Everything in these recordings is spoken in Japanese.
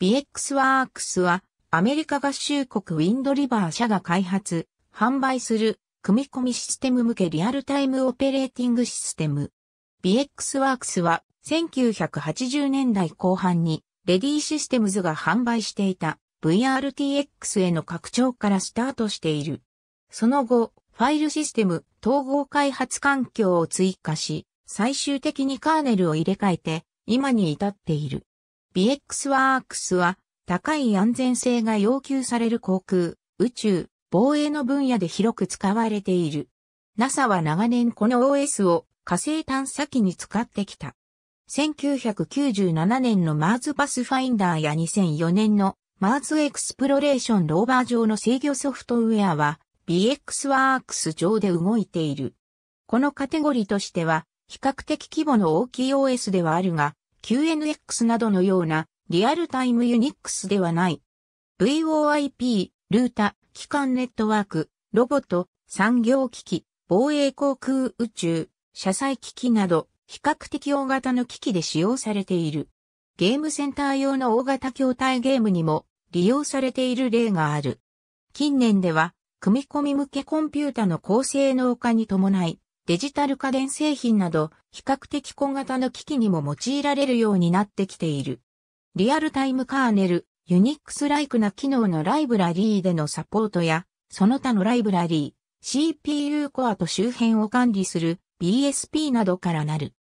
BX ワークスは、アメリカ合衆国ウィンドリバー社が開発、販売する、組み込みシステム向けリアルタイムオペレーティングシステム。BX ワークスは、1980年代後半に、レディーシステムズが販売していた VRTX への拡張からスタートしている。その後、ファイルシステム統合開発環境を追加し、最終的にカーネルを入れ替えて、今に至っている。BXWorks は高い安全性が要求される航空、宇宙、防衛の分野で広く使われている。NASA は長年この OS を火星探査機に使ってきた。1997年のマーズパスファインダーや2004年のマーズエクスプロレーションローバー上の制御ソフトウェアは BXWorks 上で動いている。このカテゴリーとしては比較的規模の大きい OS ではあるが、QNX などのようなリアルタイムユニックスではない。VOIP、ルータ、機関ネットワーク、ロボット、産業機器、防衛航空宇宙、車載機器など、比較的大型の機器で使用されている。ゲームセンター用の大型筐体ゲームにも利用されている例がある。近年では、組み込み向けコンピュータの高性能化に伴い、デジタル家電製品など、比較的小型の機器にも用いられるようになってきている。リアルタイムカーネル、ユニックスライクな機能のライブラリーでのサポートや、その他のライブラリー、CPU コアと周辺を管理する BSP などからなる。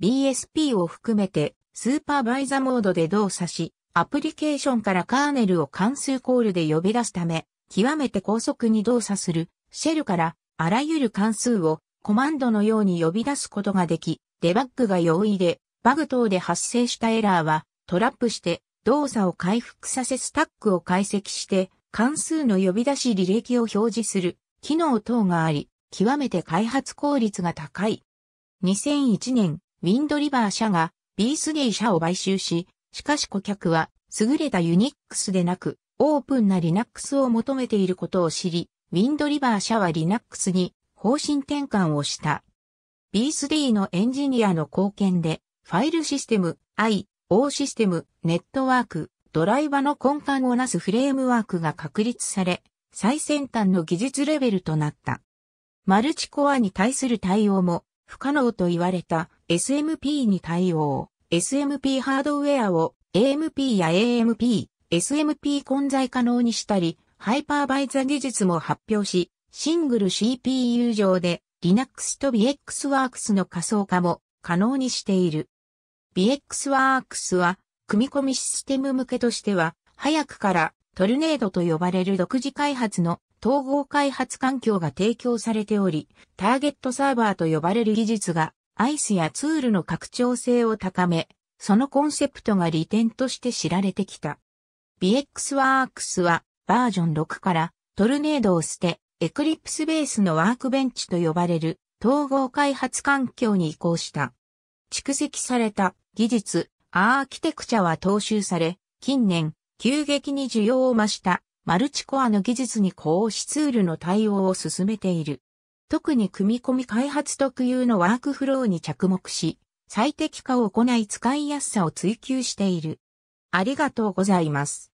BSP を含めて、スーパーバイザモードで動作し、アプリケーションからカーネルを関数コールで呼び出すため、極めて高速に動作する、シェルからあらゆる関数をコマンドのように呼び出すことができ、デバッグが容易で、バグ等で発生したエラーはトラップして動作を回復させスタックを解析して関数の呼び出し履歴を表示する機能等があり、極めて開発効率が高い。2001年、ウィンドリバー社がビースゲイ社を買収し、しかし顧客は優れたユニックスでなくオープンなリナックスを求めていることを知り、ウィンドリバー社はリナックスに方針転換をした。B3 のエンジニアの貢献で、ファイルシステム、I、O システム、ネットワーク、ドライバの根幹をなすフレームワークが確立され、最先端の技術レベルとなった。マルチコアに対する対応も不可能と言われた SMP に対応。SMP ハードウェアを AMP や AMP、SMP 混在可能にしたり、ハイパーバイザ技術も発表し、シングル CPU 上で Linux と VXWorks の仮想化も可能にしている。VXWorks は組み込みシステム向けとしては早くからトルネードと呼ばれる独自開発の統合開発環境が提供されており、ターゲットサーバーと呼ばれる技術が ICE やツールの拡張性を高め、そのコンセプトが利点として知られてきた。BXWorks はバージョン6からトルネードを捨て、エクリプスベースのワークベンチと呼ばれる統合開発環境に移行した。蓄積された技術、アーキテクチャは踏襲され、近年、急激に需要を増したマルチコアの技術に高視ツールの対応を進めている。特に組み込み開発特有のワークフローに着目し、最適化を行い使いやすさを追求している。ありがとうございます。